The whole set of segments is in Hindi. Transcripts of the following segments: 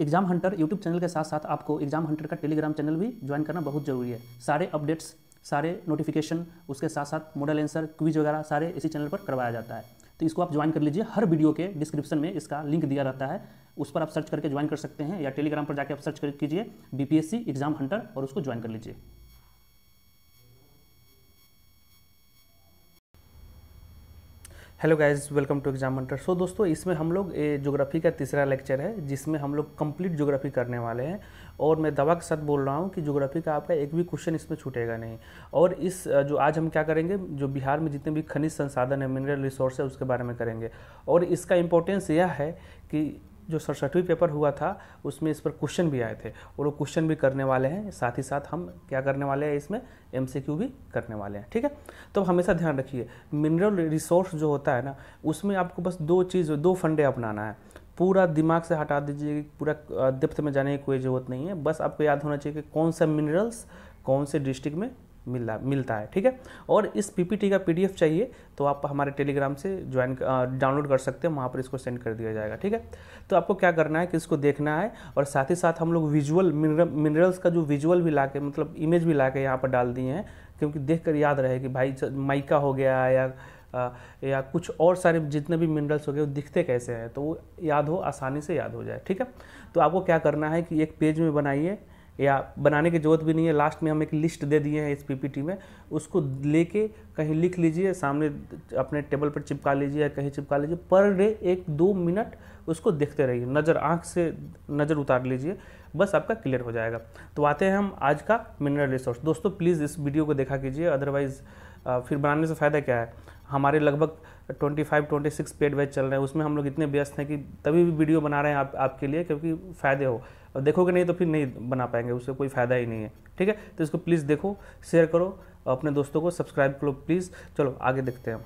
एग्जाम हंटर यूट्यूब चैनल के साथ साथ आपको एग्जाम हंटर का टेलीग्राम चैनल भी ज्वाइन करना बहुत जरूरी है सारे अपडेट्स सारे नोटिफिकेशन उसके साथ साथ मॉडल आंसर क्विज वगैरह सारे इसी चैनल पर करवाया जाता है तो इसको आप ज्वाइन कर लीजिए हर वीडियो के डिस्क्रिप्शन में इसका लिंक दिया रहता है उस पर आप सर्च करके ज्वाइन कर सकते हैं या टेलीग्राम पर जाकर आप सर्च कर कीजिए बी एग्जाम हंटर और उसको ज्वाइन कर लीजिए hello guys welcome to Exam Mentor so दोस्तों इसमें हम लोग ज्योग्राफी का तीसरा लेक्चर है जिसमें हम लोग कंप्लीट ज्योग्राफी करने वाले हैं और मैं दवा के साथ बोल रहा हूँ कि ज्योग्राफी का आपका एक भी क्वेश्चन इसमें छूटेगा नहीं और इस जो आज हम क्या करेंगे जो बिहार में जितने भी खनिज संसाधन है मिनरल रिसोर्स है उसके बारे में करेंगे और इसका इम्पोर्टेंस यह है कि जो सड़सठवीं पेपर हुआ था उसमें इस पर क्वेश्चन भी आए थे और वो क्वेश्चन भी करने वाले हैं साथ ही साथ हम क्या करने वाले हैं इसमें एम भी करने वाले हैं ठीक है तो हमेशा ध्यान रखिए मिनरल रिसोर्स जो होता है ना उसमें आपको बस दो चीज़ दो फंडे अपनाना है पूरा दिमाग से हटा दीजिए पूरा दिप्त में जाने की कोई ज़रूरत नहीं है बस आपको याद होना चाहिए कि कौन सा मिनरल्स कौन से डिस्ट्रिक्ट में मिला मिलता है ठीक है और इस पीपीटी का पीडीएफ चाहिए तो आप हमारे टेलीग्राम से ज्वाइन डाउनलोड कर सकते हैं वहाँ पर इसको सेंड कर दिया जाएगा ठीक है तो आपको क्या करना है कि इसको देखना है और साथ ही साथ हम लोग विजुअल मिनरल्स का जो विजुअल भी ला के मतलब इमेज भी ला के यहाँ पर डाल दिए हैं क्योंकि देख कर याद रहे कि भाई माइका हो गया या या कुछ और सारे जितने भी मिनरल्स हो गए वो दिखते कैसे हैं तो वो याद हो आसानी से याद हो जाए ठीक है तो आपको क्या करना है कि एक पेज में बनाइए या बनाने की ज़रूरत भी नहीं है लास्ट में हम एक लिस्ट दे दिए हैं इस पीपीटी में उसको लेके कहीं लिख लीजिए सामने अपने टेबल पर चिपका लीजिए या कहीं चिपका लीजिए पर डे एक दो मिनट उसको देखते रहिए नज़र आँख से नज़र उतार लीजिए बस आपका क्लियर हो जाएगा तो आते हैं हम आज का मिनरल रिसोर्स दोस्तों प्लीज़ इस वीडियो को देखा कीजिए अदरवाइज़ फिर बनाने से फ़ायदा क्या है हमारे लगभग 25 26 पेड बैच चल रहे हैं उसमें हम लोग इतने व्यस्त हैं कि तभी भी वीडियो बना रहे हैं आप आपके लिए क्योंकि फ़ायदे हो और देखोगे नहीं तो फिर नहीं बना पाएंगे उससे कोई फ़ायदा ही नहीं है ठीक है तो इसको प्लीज़ देखो शेयर करो अपने दोस्तों को सब्सक्राइब करो प्लीज़ चलो आगे देखते हैं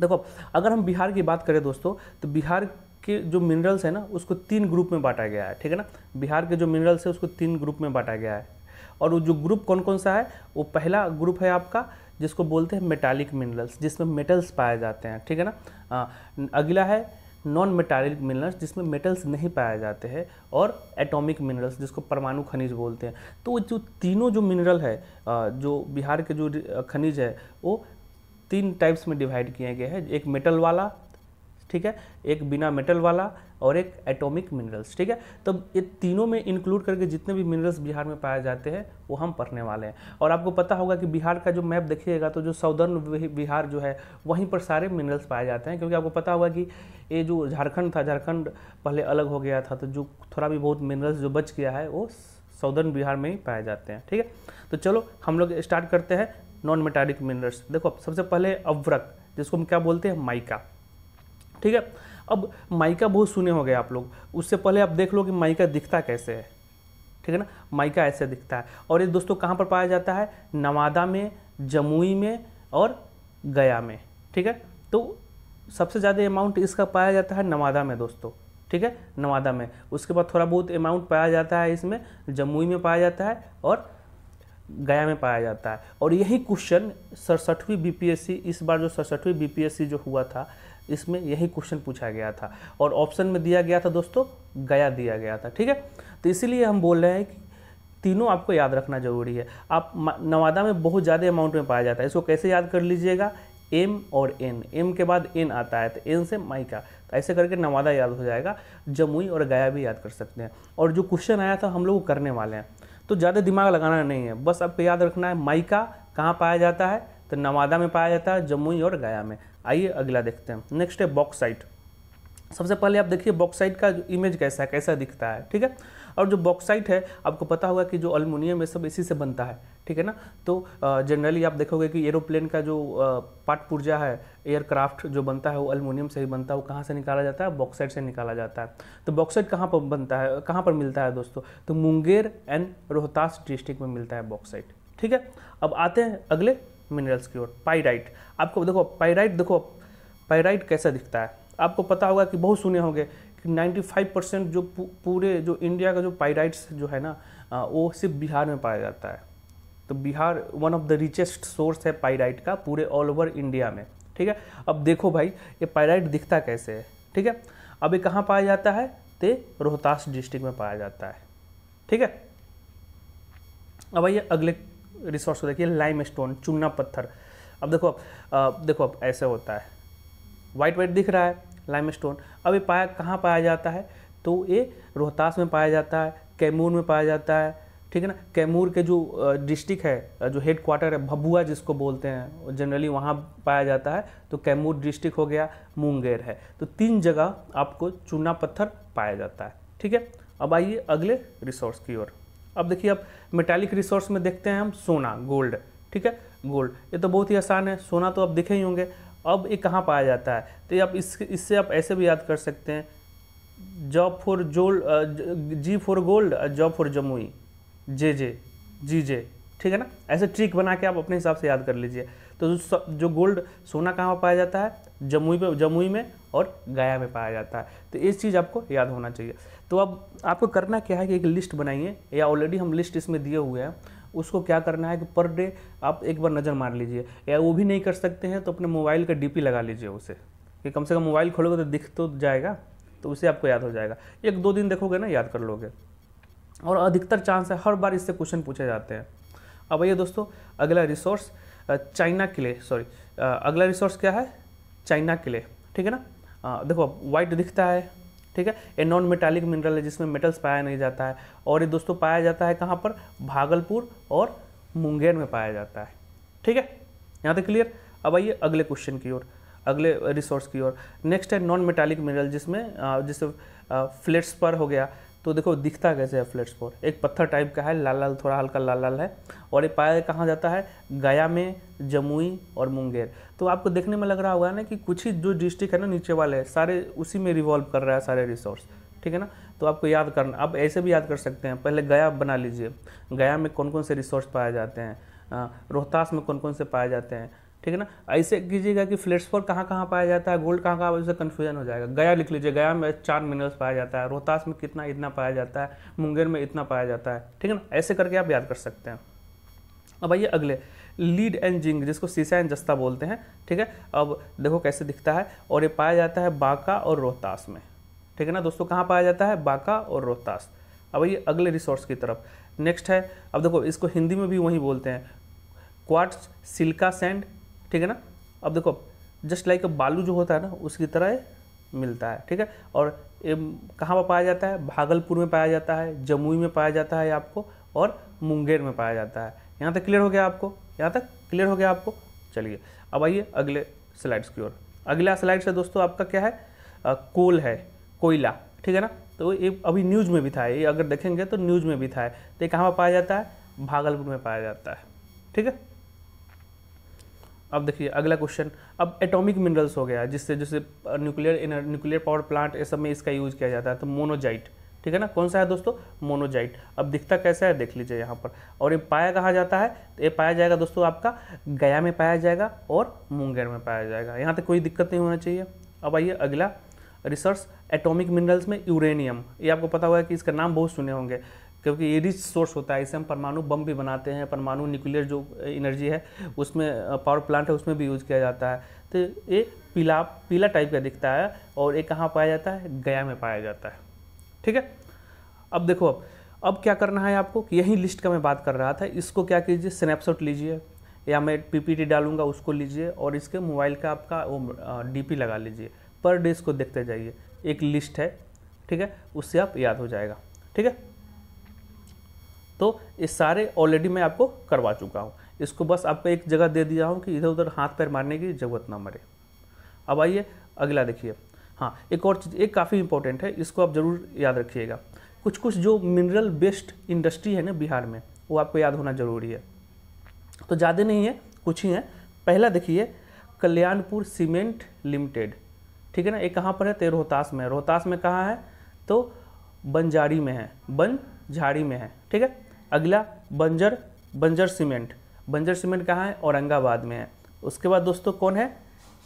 देखो अगर हम बिहार की बात करें दोस्तों तो बिहार के जो मिनरल्स है ना उसको तीन ग्रुप में बांटा गया है ठीक है ना बिहार के जो मिनरल्स है उसको तीन ग्रुप में बांटा गया है और वो जो ग्रुप कौन कौन सा है वो पहला ग्रुप है आपका जिसको बोलते हैं मेटालिक मिनरल्स जिसमें मेटल्स पाए जाते हैं ठीक है ना हाँ, अगला है नॉन मेटालिक मिनरल्स जिसमें मेटल्स नहीं पाए जाते हैं और एटॉमिक मिनरल्स जिसको परमाणु खनिज बोलते हैं तो जो तीनों जो मिनरल है जो बिहार के जो खनिज है वो तीन टाइप्स में डिवाइड किए गए हैं एक मेटल वाला ठीक है एक बिना मेटल वाला और एक एटॉमिक मिनरल्स ठीक है तो ये तीनों में इंक्लूड करके जितने भी मिनरल्स बिहार में पाए जाते हैं वो हम पढ़ने वाले हैं और आपको पता होगा कि बिहार का जो मैप देखिएगा तो जो सौदर्न बिहार जो है वहीं पर सारे मिनरल्स पाए जाते हैं क्योंकि आपको पता होगा कि ये जो झारखंड था झारखंड पहले अलग हो गया था तो जो थोड़ा भी बहुत मिनरल्स जो बच गया है वो सौदर्न बिहार में ही पाए जाते हैं ठीक है तो चलो हम लोग स्टार्ट करते हैं नॉन मेटालिक मिनरल्स देखो सबसे पहले अवरक जिसको हम क्या बोलते हैं माइका ठीक है अब माइका बहुत सुने हो गए आप लोग उससे पहले आप देख लो कि माइका दिखता कैसे है ठीक है ना माइका ऐसे दिखता है और ये दोस्तों कहाँ पर पाया जाता है नवादा में जमुई में और गया में ठीक है तो सबसे ज़्यादा अमाउंट इसका पाया जाता है नवादा में दोस्तों ठीक है नवादा में उसके बाद थोड़ा बहुत अमाउंट पाया जाता है इसमें जमुई में पाया जाता है और गया में पाया जाता है और यही क्वेश्चन सड़सठवीं बीपीएससी इस बार जो सड़सठवीं बीपीएससी जो हुआ था इसमें यही क्वेश्चन पूछा गया था और ऑप्शन में दिया गया था दोस्तों गया दिया गया था ठीक है तो इसीलिए हम बोल रहे हैं कि तीनों आपको याद रखना जरूरी है आप नवादा में बहुत ज़्यादा अमाउंट में पाया जाता है इसको कैसे याद कर लीजिएगा एम और एन एम के बाद एन आता है तो एन से माइका तो ऐसे करके नवादा याद हो जाएगा जमुई और गया भी याद कर सकते हैं और जो क्वेश्चन आया था हम लोग करने वाले हैं तो ज़्यादा दिमाग लगाना नहीं है बस आपको याद रखना है माइका कहाँ पाया जाता है तो नवादा में पाया जाता है जमुई और गया में आइए अगला देखते हैं नेक्स्ट है बॉक्साइट सबसे पहले आप देखिए बॉक्साइट का इमेज कैसा है कैसा दिखता है ठीक है और जो बॉक्साइट है आपको पता होगा कि जो अल्मोनियम है सब इसी से बनता है ठीक है ना तो जनरली आप देखोगे कि एरोप्लेन का जो पार्ट पुर्जा है एयरक्राफ्ट जो बनता है वो अल्मोनियम से ही बनता है वो कहाँ से निकाला जाता है बॉक्साइट से निकाला जाता है तो बॉक्साइट कहाँ पर बनता है कहाँ पर मिलता है दोस्तों तो मुंगेर एंड रोहतास डिस्ट्रिक्ट में मिलता है बॉक्साइट ठीक है अब आते हैं अगले मिनरल्स की ओर पाइराइट आपको देखो पाइराइट देखो पाइराइट कैसा दिखता है आपको पता होगा कि बहुत सुने होंगे कि 95 परसेंट जो पूरे जो इंडिया का जो पाइराइट्स जो है ना वो सिर्फ बिहार में पाया जाता है तो Bihar one of the richest source है पाइराइट का पूरे ऑल ओवर इंडिया में ठीक है अब देखो भाई ये पाइराइट दिखता कैसे है ठीक है अब ये कहाँ पाया जाता है ते रोहतास डिस्ट्रिक्ट में पाया जाता है ठीक है अब आइए अगले रिसोर्स को देखिए लाइम स्टोन चूना पत्थर अब देखो अब देखो अब ऐसे होता है वाइट वाइट दिख रहा है लाइम स्टोन अब ये पाया कहाँ पाया जाता है तो ये रोहतास में पाया जाता है कैमूर में पाया जाता है ठीक है ना कैमूर के जो डिस्ट्रिक्ट है जो हेड क्वार्टर है भबुआ जिसको बोलते हैं जनरली वहाँ पाया जाता है तो कैमूर डिस्ट्रिक्ट हो गया मुंगेर है तो तीन जगह आपको चूना पत्थर पाया जाता है ठीक है अब आइए अगले रिसोर्स की ओर अब देखिए अब मेटालिक रिसोर्स में देखते हैं हम सोना गोल्ड ठीक है गोल्ड ये तो बहुत ही आसान है सोना तो आप देखे ही होंगे अब ये कहाँ पाया जाता है तो ये आप इस इससे आप ऐसे भी याद कर सकते हैं जॉब फॉर जोल G for gold job for Jamui J J G J ठीक है ना ऐसे ट्रिक बना के आप अपने हिसाब से याद कर लीजिए तो जो गोल्ड सोना कहाँ पर पाया जाता है जमुई में जमुई में और गया में पाया जाता है तो इस चीज़ आपको याद होना चाहिए तो अब आपको करना क्या है कि एक लिस्ट बनाइए या ऑलरेडी हम लिस्ट इसमें दिए हुए हैं उसको क्या करना है कि पर डे आप एक बार नज़र मार लीजिए या वो भी नहीं कर सकते हैं तो अपने मोबाइल का डीपी लगा लीजिए उसे कि कम से कम मोबाइल खोलोगे तो दिख तो जाएगा तो उसे आपको याद हो जाएगा एक दो दिन देखोगे ना याद कर लोगे और अधिकतर चांस है हर बार इससे क्वेश्चन पूछे जाते हैं अब भैया दोस्तों अगला रिसोर्स चाइना के लिए सॉरी अगला रिसोर्स क्या है चाइना के लिए ठीक है ना आ, देखो वाइट दिखता है ठीक है ए नॉन मेटालिक मिनरल है जिसमें मेटल्स पाया नहीं जाता है और ये दोस्तों पाया जाता है कहाँ पर भागलपुर और मुंगेर में पाया जाता है ठीक है यहाँ तक क्लियर अब आइए अगले क्वेश्चन की ओर अगले रिसोर्स की ओर नेक्स्ट है नॉन मेटालिक मिनरल जिसमें जैसे फ्लेट्स पर हो गया तो देखो दिखता कैसे है फ्लैट स्पॉट एक पत्थर टाइप का है लाल लाल थोड़ा हल्का लाल लाल है और ये पाया कहाँ जाता है गया में जमुई और मुंगेर तो आपको देखने में लग रहा होगा ना कि कुछ ही जो डिस्ट्रिक्ट है ना नीचे वाले सारे उसी में रिवॉल्व कर रहा है सारे रिसोर्स ठीक है ना तो आपको याद करना आप ऐसे भी याद कर सकते हैं पहले गया बना लीजिए गया में कौन कौन से रिसोर्स पाए जाते हैं रोहतास में कौन कौन से पाए जाते हैं ठीक है ना ऐसे कीजिएगा कि फॉर कहाँ कहाँ पाया जाता है गोल्ड कहाँ कहाँ जैसे कन्फ्यूजन हो जाएगा गया लिख लीजिए गया में चार मिनरल्स पाया जाता है रोहतास में कितना इतना पाया जाता है मुंगेर में इतना पाया जाता है ठीक है ना ऐसे करके आप याद कर सकते हैं अब आइए अगले लीड एंड जिंग जिसको सीसा एंड जस्ता बोलते हैं ठीक है अब देखो कैसे दिखता है और ये पाया जाता है बाका और रोहतास में ठीक है ना दोस्तों कहाँ पाया जाता है बाका और रोहतास अब ये अगले रिसोर्स की तरफ नेक्स्ट है अब देखो इसको हिंदी में भी वहीं बोलते हैं क्वार्ट्स सिल्का सैंड ठीक है ना अब देखो जस्ट लाइक बालू जो होता है ना उसकी तरह मिलता है ठीक है और कहाँ पर पाया जाता है भागलपुर में पाया जाता है जमुई में पाया जाता है आपको और मुंगेर में पाया जाता है यहाँ तक क्लियर हो गया आपको यहाँ तक क्लियर हो गया आपको चलिए अब आइए अगले स्लाइड्स की ओर अगला स्लाइड्स है दोस्तों आपका क्या है आ, कोल है कोयला ठीक है ना तो ये अभी न्यूज़ में भी था ये अगर देखेंगे तो न्यूज़ में भी था तो ये कहाँ पर पाया जाता है भागलपुर में पाया जाता है ठीक है अब देखिए अगला क्वेश्चन अब एटॉमिक मिनरल्स हो गया जिससे जैसे न्यूक्लियर न्यूक्लियर पावर प्लांट ये सब में इसका यूज़ किया जाता है तो मोनोजाइट ठीक है ना कौन सा है दोस्तों मोनोजाइट अब दिखता कैसा है देख लीजिए यहाँ पर और ये पाया कहा जाता है तो ये पाया जाएगा दोस्तों आपका गया में पाया जाएगा और मुंगेर में पाया जाएगा यहाँ तक कोई दिक्कत नहीं होना चाहिए अब आइए अगला रिसर्च एटॉमिक मिनरल्स में यूरेनियम ये आपको पता हुआ है कि इसका नाम बहुत सुने होंगे क्योंकि ये रिच सोर्स होता है इसे हम परमाणु बम भी बनाते हैं परमाणु न्यूक्लियर जो एनर्जी है उसमें पावर प्लांट है उसमें भी यूज किया जाता है तो ये पीला पीला टाइप का दिखता है और ये कहाँ पाया जाता है गया में पाया जाता है ठीक है अब देखो अब अब क्या करना है आपको यही लिस्ट का मैं बात कर रहा था इसको क्या कीजिए स्नैपशॉट लीजिए या मैं पीपीटी डालूंगा उसको लीजिए और इसके मोबाइल का आपका वो डीपी लगा लीजिए पर डे इसको देखते जाइए एक लिस्ट है ठीक है उससे आप याद हो जाएगा ठीक है तो ये सारे ऑलरेडी मैं आपको करवा चुका हूँ इसको बस आपको एक जगह दे दिया हूँ कि इधर उधर हाथ पैर मारने की ज़रूरत ना मरे अब आइए अगला देखिए हाँ एक और चीज़ एक काफ़ी इंपॉर्टेंट है इसको आप ज़रूर याद रखिएगा कुछ कुछ जो मिनरल बेस्ड इंडस्ट्री है ना बिहार में वो आपको याद होना ज़रूरी है तो ज़्यादा नहीं है कुछ ही हैं पहला देखिए कल्याणपुर सीमेंट लिमिटेड ठीक है ना ये कहाँ पर है ते रोहतास में रोहतास में कहाँ है तो बंजारी में है बन झाड़ी में है ठीक है अगला बंजर बंजर सीमेंट बंजर सीमेंट कहाँ है औरंगाबाद में है उसके बाद दोस्तों कौन है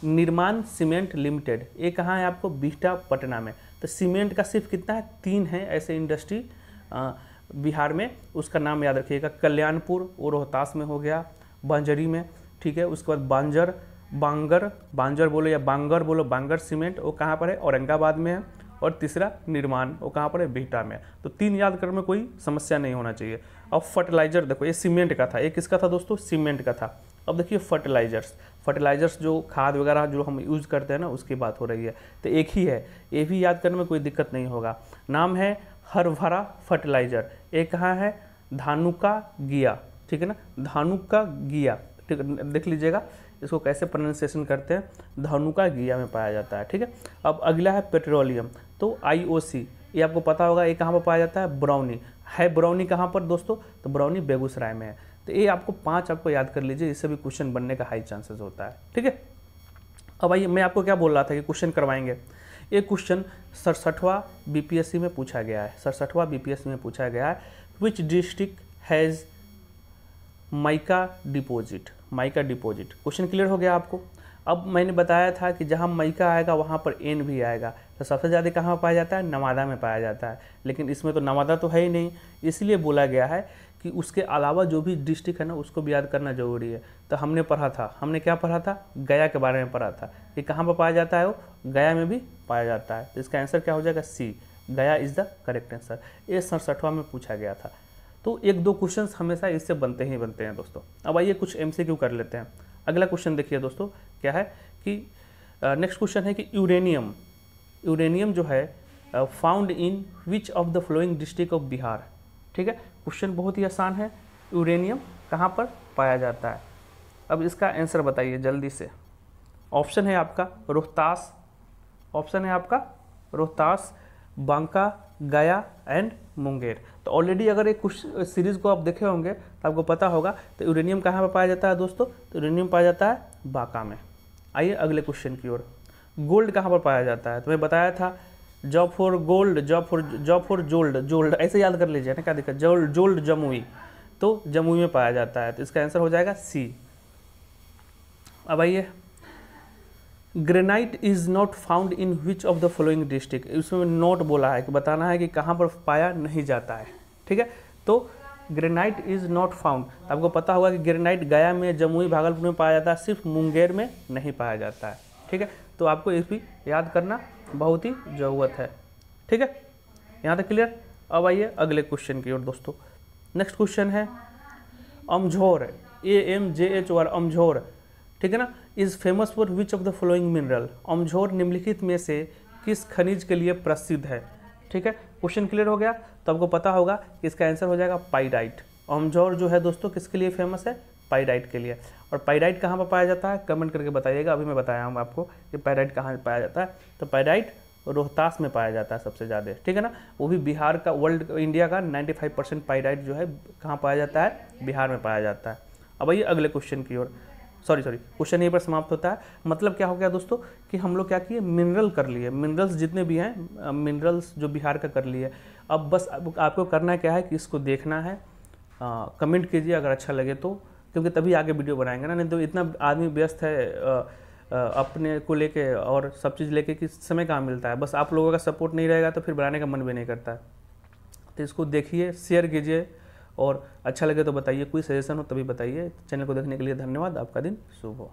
निर्माण सीमेंट लिमिटेड ये कहाँ है आपको बिहटा पटना में तो सीमेंट का सिर्फ कितना है तीन है ऐसे इंडस्ट्री बिहार में उसका नाम याद रखिएगा कल्याणपुर वो रोहतास में हो गया बंजरी में ठीक है उसके बाद बांजर बांगर बांजर बोलो या बांगर बोलो बांगर सीमेंट वो कहाँ पर है औरंगाबाद में है और तीसरा निर्माण वो कहाँ पर है बिहटा में तो तीन याद करने में कोई समस्या नहीं होना चाहिए अब फर्टिलाइजर देखो ये सीमेंट का था ये किसका था दोस्तों सीमेंट का था अब देखिए फर्टिलाइजर्स फर्टिलाइजर्स जो खाद वगैरह जो हम यूज़ करते हैं ना उसकी बात हो रही है तो एक ही है ये भी याद करने में कोई दिक्कत नहीं होगा नाम है हरभरा फर्टिलाइजर ये कहाँ है धानुका गिया ठीक है ना धानुका गिया ठीक देख लीजिएगा इसको कैसे प्रोनाउंसिएशन करते हैं धनुका गिया में पाया जाता है ठीक है अब अगला है पेट्रोलियम तो आई सी ये आपको पता होगा ये कहाँ पर पाया जाता है ब्राउनी है ब्राउनी कहाँ पर दोस्तों तो ब्राउनी बेगूसराय में है तो ये आपको पाँच आपको याद कर लीजिए इससे भी क्वेश्चन बनने का हाई चांसेस होता है ठीक है अब आइए मैं आपको क्या बोल रहा था कि क्वेश्चन करवाएंगे ये क्वेश्चन सड़सठवा बीपीएससी में पूछा गया है सड़सठवा बीपीएससी में पूछा गया है which district has mica deposit mica deposit question clear हो गया आपको अब मैंने बताया था कि जहाँ माइका आएगा वहाँ पर एन भी आएगा तो सबसे ज़्यादा कहाँ पाया जाता है नवादा में पाया जाता है लेकिन इसमें तो नवादा तो है ही नहीं इसलिए बोला गया है कि उसके अलावा जो भी डिस्ट्रिक्ट है ना उसको भी याद करना ज़रूरी है तो हमने पढ़ा था हमने क्या पढ़ा था गया के बारे में पढ़ा था कि कहाँ पर पाया जाता है वो गया में भी पाया जाता है तो इसका आंसर क्या हो जाएगा सी गया इज़ द करेक्ट आंसर ये सड़सठवा में पूछा गया था तो एक दो क्वेश्चन हमेशा इससे बनते ही बनते हैं दोस्तों अब आइए कुछ एम कर लेते हैं अगला क्वेश्चन देखिए दोस्तों क्या है कि नेक्स्ट क्वेश्चन है कि यूरेनियम यूरेनियम जो है found in which of the following district of Bihar ठीक है क्वेश्चन बहुत ही आसान है यूरेनियम कहाँ पर पाया जाता है अब इसका आंसर बताइए जल्दी से ऑप्शन है आपका रोहतास ऑप्शन है आपका रोहतास बांका गया एंड मुंगेर तो ऑलरेडी अगर एक कुछ सीरीज़ को आप देखे होंगे तो आपको पता होगा तो यूरेनियम कहाँ पर पाया जाता है दोस्तों तो यूरेनियम पाया जाता है बाका में आइए अगले क्वेश्चन की ओर गोल्ड कहाँ पर पाया जाता है तो मैं बताया था job for gold job for job for जोल्ड जोल्ड ऐसे याद कर लीजिए ना क्या दिक्कत जोल्ड जोल्ड जमुई तो जमुई में पाया जाता है तो इसका आंसर हो जाएगा सी अब आइए granite is not found in which of the following district इसमें नॉट बोला है कि बताना है कि कहाँ पर पाया नहीं जाता है ठीक है तो ग्रेनाइट इज़ नॉट फाउंड आपको पता होगा कि ग्रेनाइट गया में जमुई भागलपुर में पाया जाता है सिर्फ मुंगेर में नहीं पाया जाता है ठीक है तो आपको इस भी याद करना बहुत ही ज़रूरत है ठीक है यहाँ तक क्लियर अब आइए अगले क्वेश्चन की ओर दोस्तों नेक्स्ट क्वेश्चन है Amjhor A M J H वर अमझोर ठीक है ना is famous for which of the following mineral Amjhor निम्नलिखित में से किस खनिज के लिए प्रसिद्ध है ठीक है क्वेश्चन क्लियर हो गया तो आपको पता होगा कि इसका आंसर हो जाएगा पाइडाइट अमझोर जो है दोस्तों किसके लिए फेमस है पाइडाइट के लिए और पाइडाइट कहाँ पर पाया जाता है कमेंट करके बताइएगा अभी मैं बताया हूँ आपको कि पाइडाइट कहाँ पाया जाता है तो पाइडाइट रोहतास में पाया जाता है सबसे ज़्यादा ठीक है ना वो भी बिहार का वर्ल्ड इंडिया का 95 परसेंट पाइडाइट जो है कहाँ पाया जाता है बिहार में पाया जाता है अब आइए अगले क्वेश्चन की ओर सॉरी सॉरी क्वेश्चन यहीं पर समाप्त होता है मतलब क्या हो गया दोस्तों कि हम लोग क्या किए मिनरल कर लिए मिनरल्स जितने भी हैं मिनरल्स जो बिहार का कर लिए अब बस अब आपको करना क्या है कि इसको देखना है आ, कमेंट कीजिए अगर अच्छा लगे तो क्योंकि तभी आगे वीडियो बनाएंगे ना नहीं तो इतना आदमी व्यस्त है आ, अपने को लेके और सब चीज़ लेके कि समय कहाँ मिलता है बस आप लोगों का सपोर्ट नहीं रहेगा तो फिर बनाने का मन भी नहीं करता है तो इसको देखिए शेयर कीजिए और अच्छा लगे तो बताइए कोई सजेशन हो तभी बताइए चैनल को देखने के लिए धन्यवाद आपका दिन शुभ हो